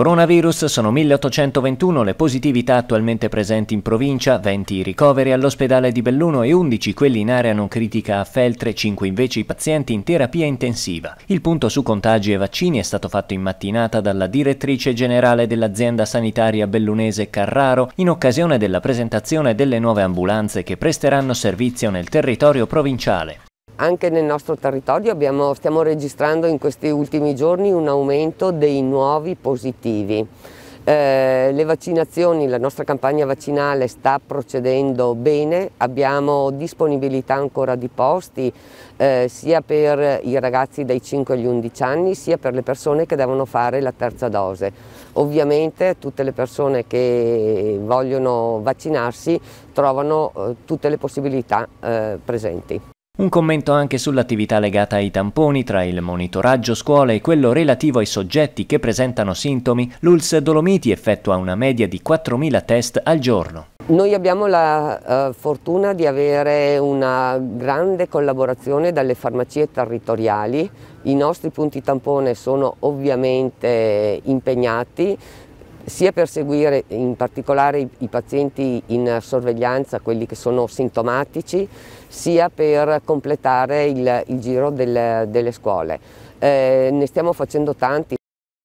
Coronavirus sono 1821 le positività attualmente presenti in provincia, 20 i ricoveri all'ospedale di Belluno e 11 quelli in area non critica a Feltre, 5 invece i pazienti in terapia intensiva. Il punto su contagi e vaccini è stato fatto in mattinata dalla direttrice generale dell'azienda sanitaria bellunese Carraro in occasione della presentazione delle nuove ambulanze che presteranno servizio nel territorio provinciale. Anche nel nostro territorio abbiamo, stiamo registrando in questi ultimi giorni un aumento dei nuovi positivi. Eh, le vaccinazioni, la nostra campagna vaccinale sta procedendo bene, abbiamo disponibilità ancora di posti eh, sia per i ragazzi dai 5 agli 11 anni sia per le persone che devono fare la terza dose. Ovviamente tutte le persone che vogliono vaccinarsi trovano eh, tutte le possibilità eh, presenti. Un commento anche sull'attività legata ai tamponi tra il monitoraggio scuola e quello relativo ai soggetti che presentano sintomi, l'ULS Dolomiti effettua una media di 4.000 test al giorno. Noi abbiamo la eh, fortuna di avere una grande collaborazione dalle farmacie territoriali, i nostri punti tampone sono ovviamente impegnati, sia per seguire in particolare i, pazienti in sorveglianza, quelli che sono sintomatici, sia per completare il, il giro del, delle scuole. Eh, ne stiamo facendo tanti.